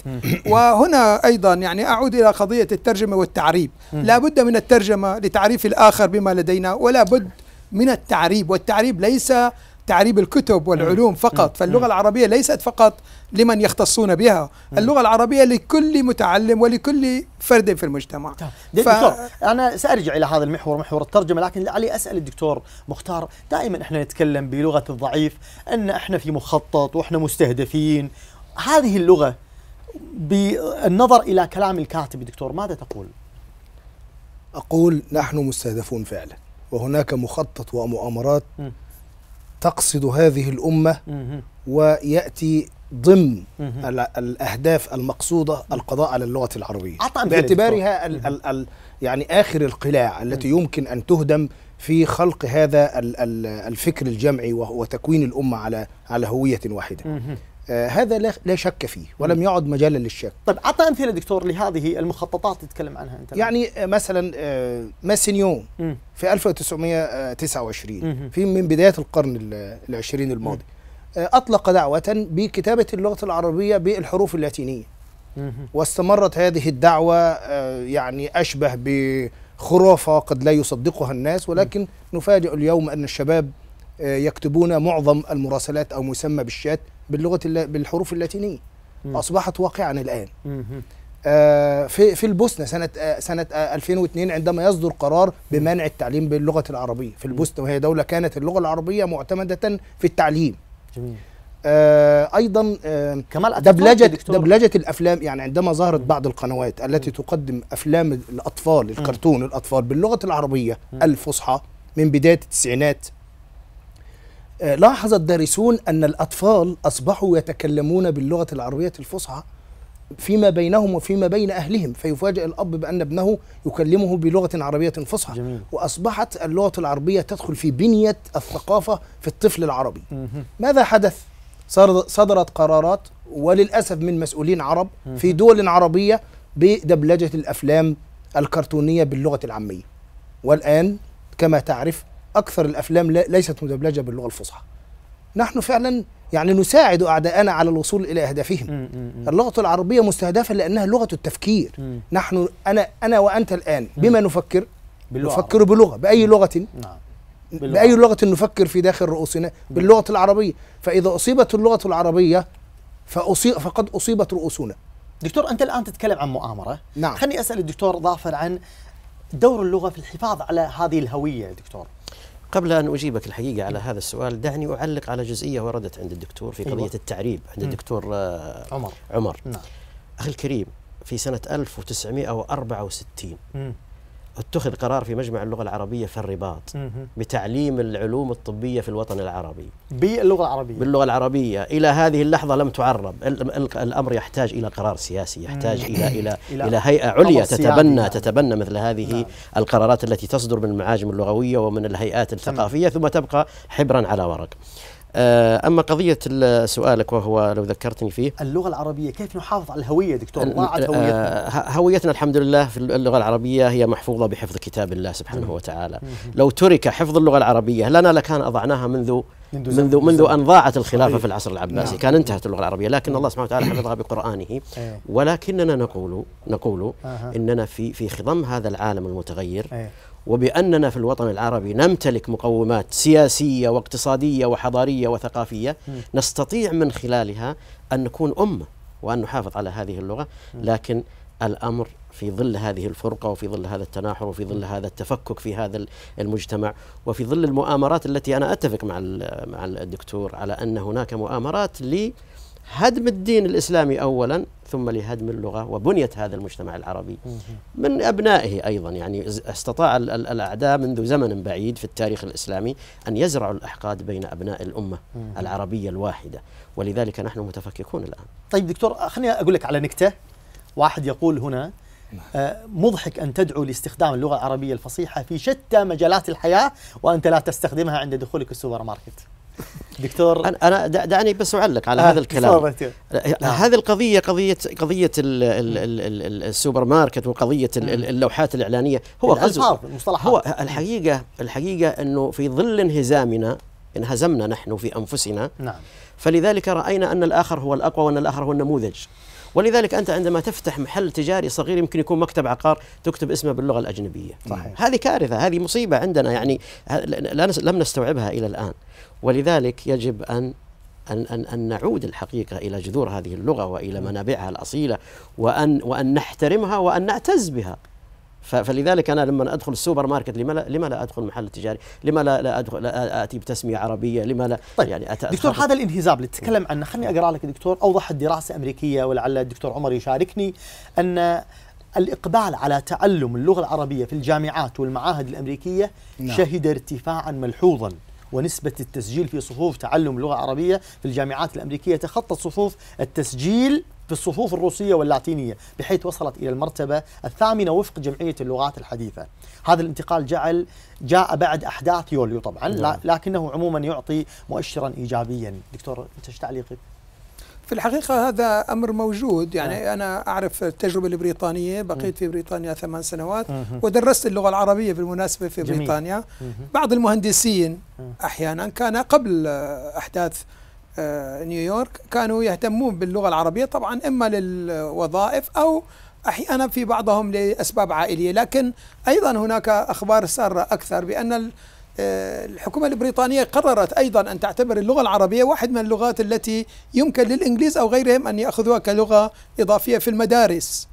وهنا أيضا يعني أعود إلى قضية الترجمة والتعريب لا بد من الترجمة لتعريف الآخر بما لدينا ولا بد من التعريب والتعريب ليس تعريب الكتب والعلوم فقط فاللغة العربية ليست فقط لمن يختصون بها اللغة العربية لكل متعلم ولكل فرد في المجتمع طيب، ف... أنا سأرجع إلى هذا المحور محور الترجمة لكن لعلي أسأل الدكتور مختار دائما إحنا نتكلم بلغة الضعيف أن إحنا في مخطط وإحنا مستهدفين هذه اللغة بالنظر إلى كلام الكاتب دكتور ماذا تقول؟ أقول نحن مستهدفون فعلا وهناك مخطط ومؤامرات م. تقصد هذه الامه وياتي ضمن الاهداف المقصوده القضاء على اللغه العربيه باعتبارها الـ الـ الـ يعني اخر القلاع التي يمكن ان تهدم في خلق هذا الفكر الجمعي وتكوين الامه على على هويه واحده آه هذا لا شك فيه ولم يعد مجالا للشك طيب اعطى امثله دكتور لهذه المخططات تتكلم عنها انت يعني آه، مثلا آه ماسينيو في 1929 في من بدايه القرن العشرين الماضي آه اطلق دعوه بكتابه اللغه العربيه بالحروف اللاتينيه واستمرت هذه الدعوه آه، يعني اشبه بخرافه قد لا يصدقها الناس ولكن نفاجئ اليوم ان الشباب آه، يكتبون معظم المراسلات او مسمى بالشات باللغه بالحروف اللاتينيه اصبحت واقعا الان آه، في في البوسنه سنه آه، سنه 2002 عندما يصدر قرار بمنع التعليم باللغه العربيه في البوسنه وهي دوله كانت اللغه العربيه معتمده في التعليم جميل ايضا كمال دبلجه دبلجه الافلام يعني عندما ظهرت بعض القنوات التي تقدم افلام الاطفال الكرتون الاطفال باللغه العربيه الفصحى من بدايه التسعينات لاحظ الدارسون أن الأطفال أصبحوا يتكلمون باللغة العربية الفصحى فيما بينهم وفيما بين أهلهم فيفاجئ الأب بأن ابنه يكلمه بلغة عربية فصحى جميل. وأصبحت اللغة العربية تدخل في بنية الثقافة في الطفل العربي ماذا حدث؟ صدرت قرارات وللأسف من مسؤولين عرب في دول عربية بدبلجة الأفلام الكرتونية باللغة العامية والآن كما تعرف أكثر الأفلام ليست مدبلجة باللغة الفصحى نحن فعلا يعني نساعد أعداءنا على الوصول إلى أهدافهم اللغة العربية مستهدفة لأنها لغة التفكير نحن أنا أنا وأنت الآن بما نفكر باللغة نفكر بلغة بأي لغة نعم. بأي لغة نفكر في داخل رؤوسنا باللغة العربية فإذا أصيبت اللغة العربية فأصيب فقد أصيبت رؤوسنا دكتور أنت الآن تتكلم عن مؤامرة نعم خليني أسأل الدكتور ضافر عن دور اللغة في الحفاظ على هذه الهوية دكتور قبل أن أجيبك الحقيقة على هذا السؤال دعني أعلق على جزئية وردت عند الدكتور في أيوة. قضية التعريب عند الدكتور آه، عمر عمر نعم. أخي الكريم في سنة 1964 اتخذ قرار في مجمع اللغه العربيه في الرباط بتعليم العلوم الطبيه في الوطن العربي باللغه العربيه باللغه العربيه الى هذه اللحظه لم تعرب الامر يحتاج الى قرار سياسي يحتاج الى الى الى هيئه عليا تتبنى يعني. تتبنى نعم. مثل هذه نعم. القرارات التي تصدر من المعاجم اللغويه ومن الهيئات الثقافيه ثم تبقى حبرا على ورق آه، اما قضيه سؤالك وهو لو ذكرتني فيه اللغه العربيه كيف نحافظ على الهويه دكتور ضاعت آه، هويتنا هويتنا الحمد لله في اللغه العربيه هي محفوظه بحفظ كتاب الله سبحانه وتعالى لو ترك حفظ اللغه العربيه لنا لكان اضعناها منذ منذ منذ, منذ ان ضاعت الخلافه في العصر العباسي نعم. كان انتهت اللغه العربيه لكن الله سبحانه وتعالى حفظها بقرانه إيه. ولكننا نقول نقول اننا في في خضم هذا العالم المتغير إيه. وبأننا في الوطن العربي نمتلك مقومات سياسية واقتصادية وحضارية وثقافية نستطيع من خلالها أن نكون أمة وأن نحافظ على هذه اللغة لكن الأمر في ظل هذه الفرقة وفي ظل هذا التناحر وفي ظل هذا التفكك في هذا المجتمع وفي ظل المؤامرات التي أنا أتفق مع مع الدكتور على أن هناك مؤامرات ل هدم الدين الإسلامي أولا ثم لهدم اللغة وبنية هذا المجتمع العربي من أبنائه أيضا يعني استطاع الأعداء منذ زمن بعيد في التاريخ الإسلامي أن يزرعوا الأحقاد بين أبناء الأمة العربية الواحدة ولذلك نحن متفككون الآن طيب دكتور خليني أقول لك على نكتة واحد يقول هنا آه، مضحك أن تدعو لاستخدام اللغة العربية الفصيحة في شتى مجالات الحياة وأنت لا تستخدمها عند دخولك السوبر ماركت دكتور انا انا دعني بس اعلق على آه هذا الكلام آه. هذه القضيه قضيه قضيه الـ الـ الـ السوبر ماركت وقضيه اللوحات الاعلانيه هو غزو المصطلحات هو الحقيقه الحقيقه انه في ظل انهزامنا انهزمنا نحن في انفسنا نعم فلذلك راينا ان الاخر هو الاقوى وان الاخر هو النموذج ولذلك انت عندما تفتح محل تجاري صغير يمكن يكون مكتب عقار تكتب اسمه باللغه الاجنبيه صحيح. هذه كارثه هذه مصيبه عندنا يعني لم نستوعبها الى الان ولذلك يجب ان أن, أن, نعود الحقيقة إلى جذور هذه اللغة وإلى منابعها الأصيلة وأن, وأن نحترمها وأن نعتز بها فلذلك انا لما ادخل السوبر ماركت لما لا, لما لا ادخل محل تجاري؟ لما لا, لا ادخل لا اتي بتسميه عربيه؟ لما لا طيب يعني أت... دكتور هذا الانهزام اللي تتكلم نعم. عنه خليني اقرا لك دكتور اوضحت دراسه امريكيه ولعل الدكتور عمر يشاركني ان الإقبال على تعلم اللغة العربية في الجامعات والمعاهد الأمريكية نعم. شهد ارتفاعا ملحوظا ونسبة التسجيل في صفوف تعلم اللغة العربية في الجامعات الأمريكية تخطت صفوف التسجيل في الصفوف الروسية واللاتينية بحيث وصلت إلى المرتبة الثامنة وفق جمعية اللغات الحديثة هذا الانتقال جعل جاء بعد أحداث يوليو طبعا لا نعم. لكنه عموما يعطي مؤشرا إيجابيا دكتور أنت تعليقك؟ في الحقيقة هذا أمر موجود يعني آه. أنا أعرف التجربة البريطانية بقيت في بريطانيا ثمان سنوات ودرست اللغة العربية بالمناسبة في جميل. بريطانيا بعض المهندسين أحيانا كان قبل أحداث آه، نيويورك كانوا يهتمون باللغة العربية طبعا إما للوظائف أو أحيانا في بعضهم لأسباب عائلية لكن أيضا هناك أخبار سارة أكثر بأن آه، الحكومة البريطانية قررت أيضا أن تعتبر اللغة العربية واحد من اللغات التي يمكن للإنجليز أو غيرهم أن يأخذوها كلغة إضافية في المدارس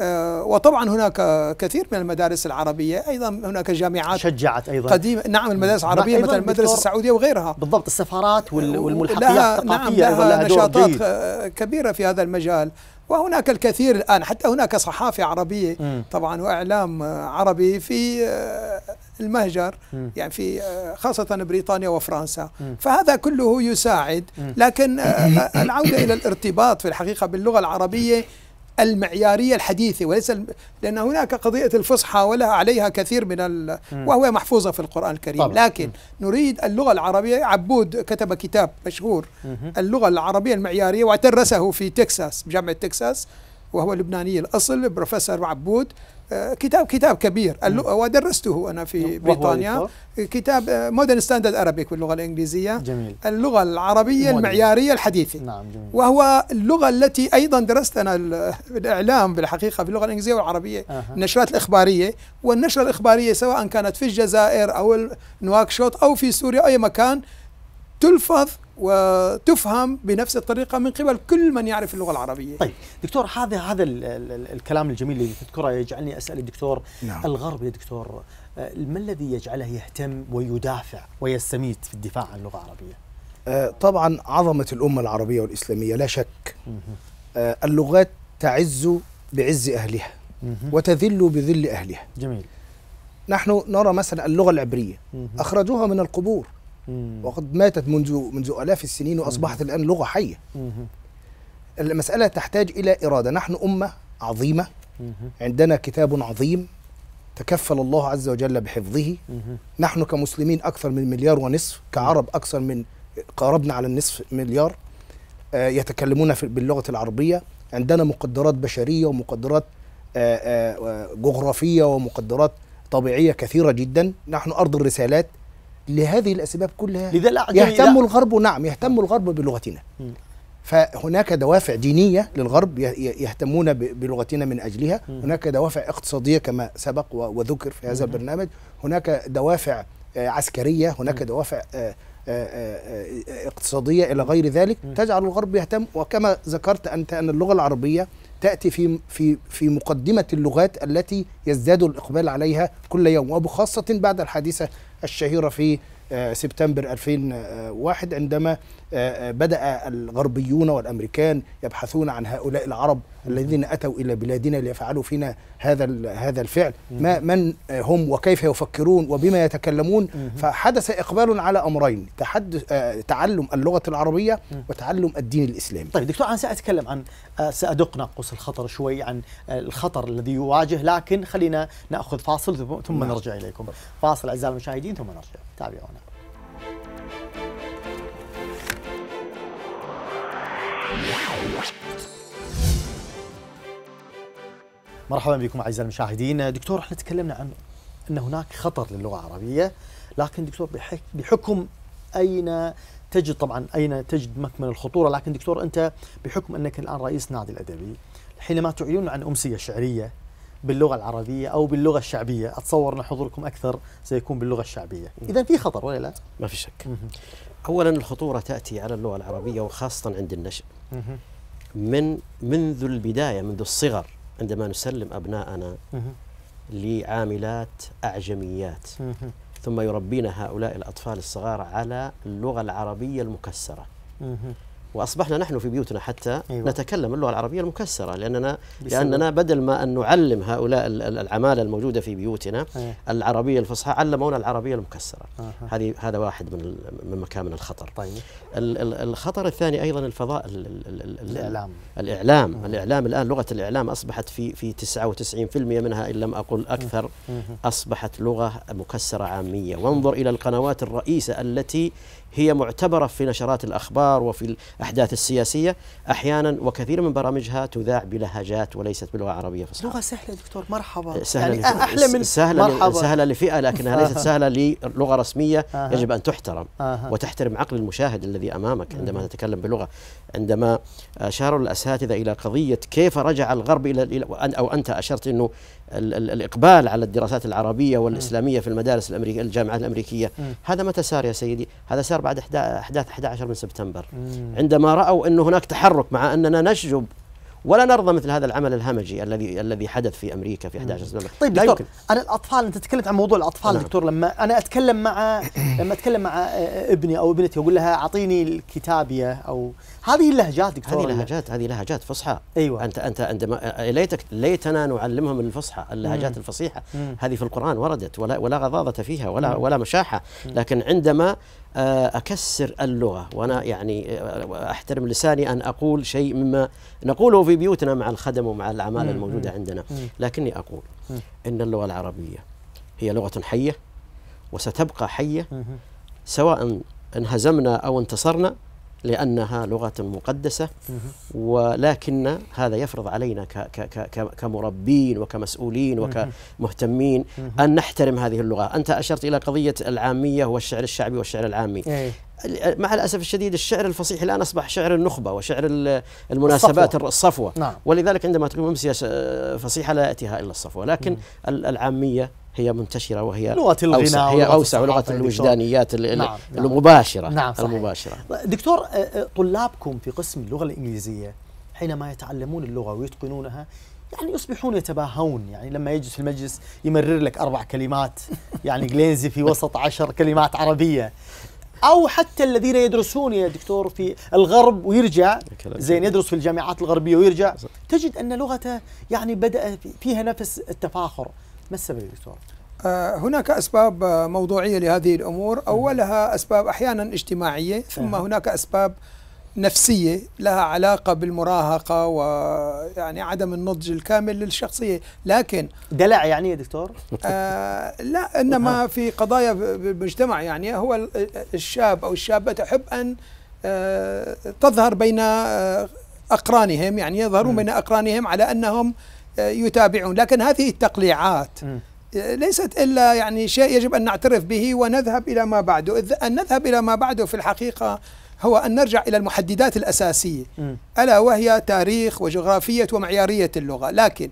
آه، وطبعا هناك كثير من المدارس العربية أيضا هناك جامعات شجعت أيضا قديمة نعم المدارس العربية مثل المدرسة السعودية وغيرها بالضبط السفارات والملحقات لها نعم لها نشاطات آه، كبيرة في هذا المجال وهناك الكثير الآن حتى هناك صحافة عربية طبعا وإعلام آه، عربي في المهجر يعني في خاصة بريطانيا وفرنسا فهذا كله يساعد لكن العودة إلى الارتباط في الحقيقة باللغة العربية المعياريه الحديثه وليس الم... لان هناك قضيه الفصحى ولها عليها كثير من ال... وهو محفوظه في القران الكريم طبعا. لكن م. نريد اللغه العربيه عبود كتب كتاب مشهور م. اللغه العربيه المعياريه وترسه في تكساس بجامعه تكساس وهو لبناني الاصل بروفيسور عبود آه، كتاب كتاب كبير ودرسته انا في بريطانيا كتاب مودرن ستاندرد ارابيك باللغه الانجليزيه جميل. اللغه العربيه المعياريه الحديثه نعم جميل. وهو اللغه التي ايضا درست انا الاعلام بالحقيقه باللغه الانجليزيه والعربيه أه. النشرات الاخباريه والنشره الاخباريه سواء كانت في الجزائر او نواكشوط او في سوريا اي مكان تلفظ وتفهم بنفس الطريقه من قبل كل من يعرف اللغه العربيه. طيب دكتور هذا هذا الكلام الجميل اللي تذكره يجعلني اسال الدكتور نعم. الغرب يا دكتور آه، ما الذي يجعله يهتم ويدافع ويستميت في الدفاع عن اللغه العربيه؟ آه، طبعا عظمه الامه العربيه والاسلاميه لا شك. آه، اللغات تعز بعز اهلها وتذل بذل اهلها. جميل. نحن نرى مثلا اللغه العبريه اخرجوها من القبور وقد ماتت منذ منذ آلاف السنين وأصبحت الآن لغة حية المسألة تحتاج إلى إرادة نحن أمة عظيمة عندنا كتاب عظيم تكفل الله عز وجل بحفظه نحن كمسلمين أكثر من مليار ونصف كعرب أكثر من قاربنا على النصف مليار آه، يتكلمون باللغة العربية عندنا مقدرات بشرية ومقدرات آه، آه، جغرافية ومقدرات طبيعية كثيرة جدا نحن أرض الرسالات لهذه الأسباب كلها يهتم الغرب نعم يهتم الغرب بلغتنا م. فهناك دوافع دينية للغرب يهتمون بلغتنا من أجلها هناك دوافع اقتصادية كما سبق وذكر في هذا البرنامج هناك دوافع آه، عسكرية هناك دوافع آه، آه، اقتصادية إلى غير ذلك تجعل الغرب يهتم وكما ذكرت أنت أن اللغة العربية تأتي في في في مقدمة اللغات التي يزداد الإقبال عليها كل يوم وبخاصة بعد الحادثة الشهيرة في آه، سبتمبر 2001 آه، عندما آه، آه، بدأ الغربيون والأمريكان يبحثون عن هؤلاء العرب الذين أتوا إلى بلادنا ليفعلوا فينا هذا هذا الفعل ما من هم وكيف يفكرون وبما يتكلمون فحدث إقبال على أمرين تحدث آه، تعلم اللغة العربية وتعلم الدين الإسلامي طيب دكتور أنا سأتكلم عن سأدق ناقوس الخطر شوي عن الخطر الذي يواجه لكن خلينا نأخذ فاصل ثم نعم. نرجع إليكم فاصل أعزائي المشاهدين ثم نرجع تابعونا مرحبا بكم اعزائي المشاهدين دكتور احنا تكلمنا عن ان هناك خطر للغه العربيه لكن دكتور بحكم اين تجد طبعا اين تجد مكمن الخطوره لكن دكتور انت بحكم انك الان رئيس نادي الادبي حينما تعلنون عن امسيه شعريه باللغه العربيه او باللغه الشعبيه اتصور ان حضوركم اكثر سيكون باللغه الشعبيه اذا في خطر ولا لا ما في شك اولا الخطوره تاتي على اللغه العربيه وخاصه عند النشء من منذ البدايه منذ الصغر عندما نسلم أبناءنا لعاملات أعجميات ثم يربينا هؤلاء الأطفال الصغار على اللغة العربية المكسرة واصبحنا نحن في بيوتنا حتى أيوة. نتكلم اللغه العربيه المكسره لاننا بسبب. لاننا بدل ما ان نعلم هؤلاء العماله الموجوده في بيوتنا أيه. العربيه الفصحى علمونا العربيه المكسره هذه هذا واحد من من مكامن الخطر طيب الخطر الثاني ايضا الفضاء ال ال ال الاعلام الاعلام أه. الاعلام الان لغه الاعلام اصبحت في في 99% منها ان لم اقل اكثر أه. اصبحت لغه مكسره عاميه وانظر الى القنوات الرئيسه التي هي معتبرة في نشرات الأخبار وفي الأحداث السياسية أحيانا وكثير من برامجها تذاع بلهجات وليست بلغة عربية فصحى لغة سهلة دكتور مرحبا سهلة يعني أحلى من سهلة مرحبا سهلة لفئة لكنها ليست سهلة للغة رسمية يجب أن تحترم وتحترم عقل المشاهد الذي أمامك عندما تتكلم بلغة عندما أشار الأساتذة إلى قضية كيف رجع الغرب إلى أو أنت أشرت أنه الإقبال على الدراسات العربية والإسلامية في المدارس الأمريكية الجامعات الأمريكية هذا متى صار يا سيدي هذا صار بعد أحداث 11 من سبتمبر عندما رأوا أن هناك تحرك مع أننا نشجب ولا نرضى مثل هذا العمل الهمجي الذي الذي حدث في امريكا في 11 سبتمبر طيب دكتور يمكن. انا الاطفال انت تكلمت عن موضوع الاطفال نعم. دكتور لما انا اتكلم مع لما اتكلم مع ابني او ابنتي اقول لها اعطيني الكتابيه او هذه اللهجات دكتور هذه لهجات هذه لهجات فصحى ايوه انت انت عندما آه، ليتك ليتنا نعلمهم الفصحى اللهجات مم. الفصيحه مم. هذه في القران وردت ولا ولا غضاضه فيها ولا مم. ولا مشاحه لكن عندما آه، اكسر اللغه وانا يعني آه، احترم لساني ان اقول شيء مما نقوله في بيوتنا مع الخدم ومع العماله الموجوده عندنا لكني اقول ان اللغه العربيه هي لغه حيه وستبقى حيه سواء انهزمنا او انتصرنا لأنها لغة مقدسة ولكن هذا يفرض علينا كمربين وكمسؤولين وكمهتمين أن نحترم هذه اللغة أنت أشرت إلى قضية العامية والشعر الشعبي والشعر العامي إيه. مع الاسف الشديد الشعر الفصيح الان اصبح شعر النخبه وشعر المناسبات الصفوة, الصفوة نعم. ولذلك عندما تكون امسيه فصيحه لا ياتيها الا الصفوه لكن مم. العاميه هي منتشره وهي لغه الغناء هي اوسع ولغه الوجدانيات نعم،, نعم المباشره نعم صحيح المباشره دكتور آه، آه، طلابكم في قسم اللغه الانجليزيه حينما يتعلمون اللغه ويتقنونها يعني يصبحون يتباهون يعني لما يجلس في المجلس يمرر لك اربع كلمات يعني انجليزي في وسط عشر كلمات عربيه او حتى الذين يدرسون يا دكتور في الغرب ويرجع زين يدرس في الجامعات الغربيه ويرجع تجد ان لغته يعني بدا فيها نفس التفاخر ما السبب يا دكتور؟ آه، هناك أسباب موضوعية لهذه الأمور أولها أسباب أحيانا اجتماعية ثم هناك أسباب نفسية لها علاقة بالمراهقة ويعني عدم النضج الكامل للشخصية لكن دلع يعني يا دكتور؟ آه لا إنما في قضايا بالمجتمع يعني هو الشاب أو الشابة تحب أن آه تظهر بين آه أقرانهم يعني يظهرون بين أقرانهم على أنهم آه يتابعون لكن هذه التقليعات ليست الا يعني شيء يجب ان نعترف به ونذهب الى ما بعده، اذ ان نذهب الى ما بعده في الحقيقه هو ان نرجع الى المحددات الاساسيه الا وهي تاريخ وجغرافيه ومعياريه اللغه، لكن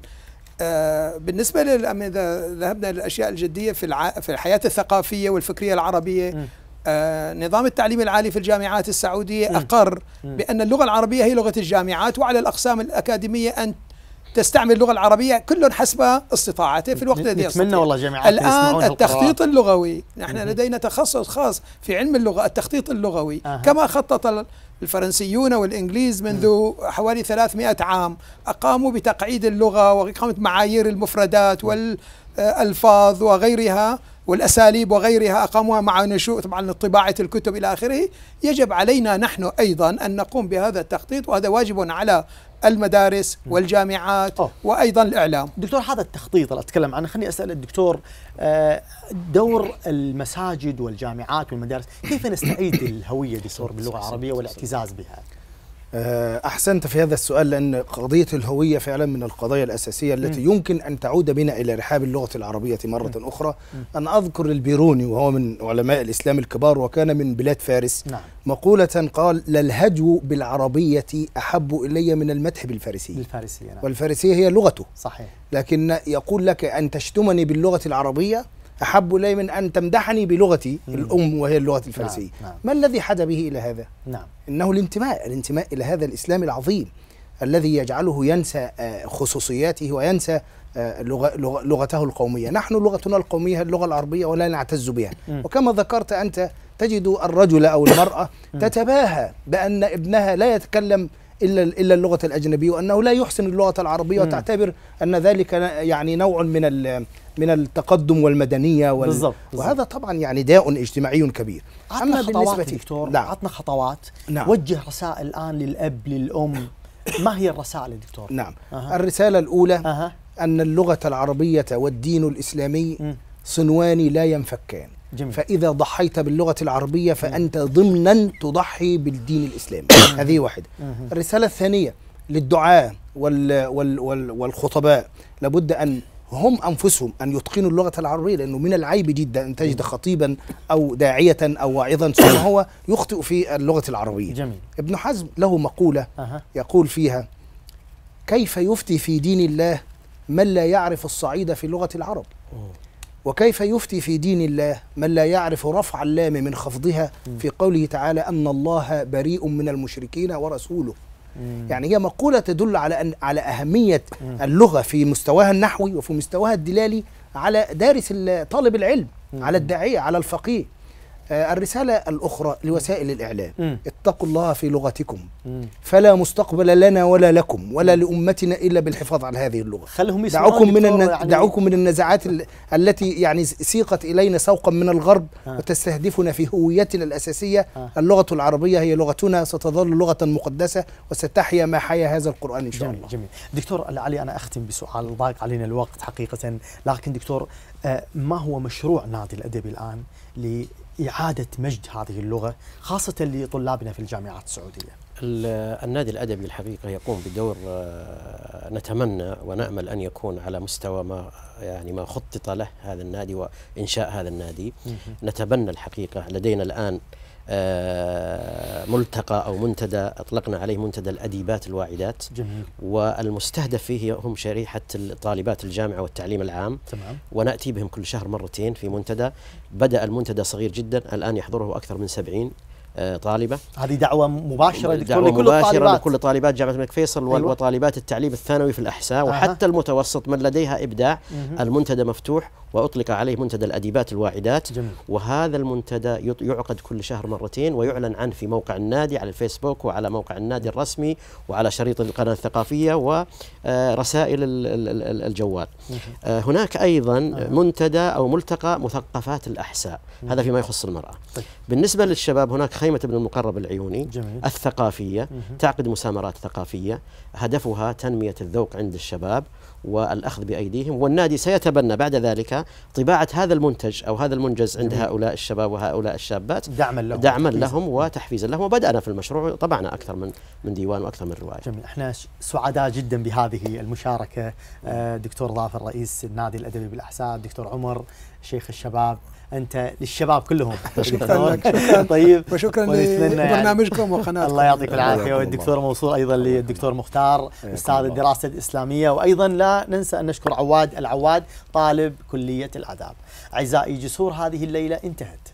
آه، بالنسبه اذا ذهبنا للاشياء الجديه في الع... في الحياه الثقافيه والفكريه العربيه آه، نظام التعليم العالي في الجامعات السعوديه اقر بان اللغه العربيه هي لغه الجامعات وعلى الاقسام الاكاديميه ان تستعمل اللغه العربيه كل حسب استطاعته في الوقت الذي يستطيع والله جميعا الان التخطيط اللغوي نحن لدينا تخصص خاص في علم اللغه التخطيط اللغوي أه. كما خطط الفرنسيون والإنجليز منذ حوالي 300 عام أقاموا بتقعيد اللغة وإقامة معايير المفردات والألفاظ وغيرها والأساليب وغيرها أقاموها مع نشوء طبعا طباعة الكتب إلى آخره يجب علينا نحن أيضا أن نقوم بهذا التخطيط وهذا واجب على المدارس والجامعات أوه. وايضا الاعلام. دكتور هذا التخطيط اللي اتكلم عنه خليني اسال الدكتور آه، دور المساجد والجامعات والمدارس كيف نستعيد الهويه دكتور باللغه العربيه والاعتزاز بها؟ آه، أحسنت في هذا السؤال لأن قضية الهوية فعلا من القضايا الأساسية التي م. يمكن أن تعود بنا إلى رحاب اللغة العربية مرة م. أخرى م. أن أذكر البيروني وهو من علماء الإسلام الكبار وكان من بلاد فارس نعم. مقولة قال للهجو بالعربية أحب إلي من المدح بالفارسية بالفارسية نعم. والفارسية هي لغته صحيح لكن يقول لك أن تشتمني باللغة العربية أحب إلي من أن تمدحني بلغتي مم. الأم وهي اللغة نعم، الفارسية نعم. نعم. ما الذي حدا به إلى هذا؟ نعم. إنه الانتماء الانتماء إلى هذا الإسلام العظيم الذي يجعله ينسى آه، خصوصياته وينسى آه، لغة لغته القومية نحن لغتنا القومية اللغة العربية ولا نعتز بها مم. وكما ذكرت أنت تجد الرجل أو المرأة تتباهى بأن ابنها لا يتكلم الا الا اللغه الاجنبيه وانه لا يحسن اللغه العربيه وتعتبر ان ذلك يعني نوع من من التقدم والمدنيه وال بالزبط بالزبط وهذا طبعا يعني داء اجتماعي كبير عطنا خطوات دكتور نعم عطنا خطوات نعم وجه رسائل الان للاب للام ما هي الرسائل يا دكتور نعم أه. الرساله الاولى أه. ان اللغه العربيه والدين الاسلامي صنوان لا ينفكان جميل. فإذا ضحيت باللغة العربية فأنت ضمنا تضحي بالدين الإسلامي هذه واحدة الرسالة الثانية للدعاة وال وال وال والخطباء لابد أن هم أنفسهم أن يتقنوا اللغة العربية لأنه من العيب جدا أن تجد خطيبا أو داعية أو واعظا ثم هو يخطئ في اللغة العربية جميل. ابن حزم له مقولة يقول فيها كيف يفتي في دين الله من لا يعرف الصعيد في لغة العرب أوه. وكيف يفتي في دين الله من لا يعرف رفع اللام من خفضها في قوله تعالى أن الله بريء من المشركين ورسوله يعني هي مقولة تدل على أن على أهمية اللغة في مستواها النحوي وفي مستواها الدلالي على دارس طالب العلم على الداعية على الفقيه آه، الرسالة الأخرى لوسائل الإعلام م. اتقوا الله في لغتكم م. فلا مستقبل لنا ولا لكم ولا لأمتنا إلا بالحفاظ على هذه اللغة خلهم دعوكم من الن... يعني دعوكم من النزاعات ال... التي يعني سيقت إلينا سوقا من الغرب آه. وتستهدفنا في هويتنا الأساسية آه. اللغة العربية هي لغتنا ستظل لغة مقدسة وستحيا ما حيا هذا القرآن إن شاء جميل الله جميل دكتور علي أنا أختم بسؤال ضاق علينا الوقت حقيقة لكن دكتور ما هو مشروع نادي الأدب الآن إعادة مجد هذه اللغة خاصة لطلابنا في الجامعات السعودية النادي الأدبي الحقيقة يقوم بدور آه، نتمنى ونأمل أن يكون على مستوى ما يعني ما خطط له هذا النادي وإنشاء هذا النادي نتبنى الحقيقة لدينا الآن آه، ملتقى أو منتدى أطلقنا عليه منتدى الأديبات الواعدات جميل. والمستهدف فيه هم شريحة طالبات الجامعة والتعليم العام تمام. ونأتي بهم كل شهر مرتين في منتدى بدأ المنتدى صغير جدا الآن يحضره أكثر من سبعين آه، طالبة هذه دعوة مباشرة دكتور لكل مباشرة الطالبات لكل طالبات جامعة الملك فيصل أيوة. وطالبات التعليم الثانوي في الأحساء وحتى أه. المتوسط من لديها إبداع المنتدى مفتوح وأطلق عليه منتدى الأديبات الواعدات جميل. وهذا المنتدى يعقد كل شهر مرتين ويعلن عنه في موقع النادي على الفيسبوك وعلى موقع النادي الرسمي وعلى شريط القناة الثقافية ورسائل آه، الجوال آه، هناك أيضا آه. منتدى أو ملتقى مثقفات الأحساء هذا فيما يخص المرأة طيب. بالنسبة للشباب هناك خيمة ابن المقرب العيوني جميل. الثقافية تعقد مسامرات ثقافية هدفها تنمية الذوق عند الشباب والأخذ بأيديهم والنادي سيتبنى بعد ذلك طباعة هذا المنتج أو هذا المنجز عند هؤلاء الشباب وهؤلاء الشابات دعما لهم دعما إيه. لهم وتحفيزا لهم وبدأنا في المشروع طبعنا أكثر من من ديوان وأكثر من رواية جميل احنا سعداء جدا بهذه المشاركة آه، دكتور ظافر رئيس النادي الأدبي بالأحساء دكتور عمر شيخ الشباب انت للشباب كلهم شكرا لك طيب وشكرا لبرنامجكم وقناتكم الله يعطيك العافيه والدكتور موصول ايضا للدكتور مختار إيه، استاذ الدراسه الاسلاميه وايضا لا ننسى ان نشكر عواد العواد طالب كليه الاداب اعزائي جسور هذه الليله انتهت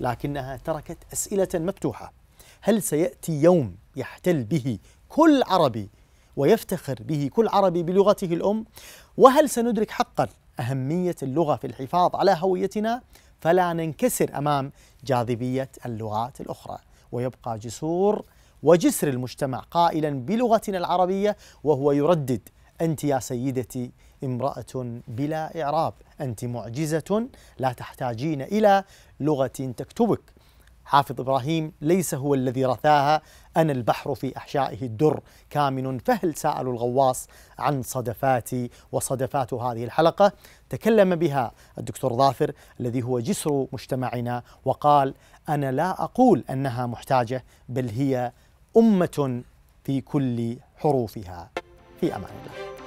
لكنها تركت اسئله مفتوحه هل سياتي يوم يحتل به كل عربي ويفتخر به كل عربي بلغته الام وهل سندرك حقا اهميه اللغه في الحفاظ على هويتنا فلا ننكسر امام جاذبيه اللغات الاخرى ويبقى جسور وجسر المجتمع قائلا بلغتنا العربيه وهو يردد انت يا سيدتي امراه بلا اعراب انت معجزه لا تحتاجين الى لغه تكتبك حافظ إبراهيم ليس هو الذي رثاها أنا البحر في أحشائه الدر كامن فهل سأل الغواص عن صدفاتي وصدفات هذه الحلقة تكلم بها الدكتور ظافر الذي هو جسر مجتمعنا وقال أنا لا أقول أنها محتاجة بل هي أمة في كل حروفها في أمان الله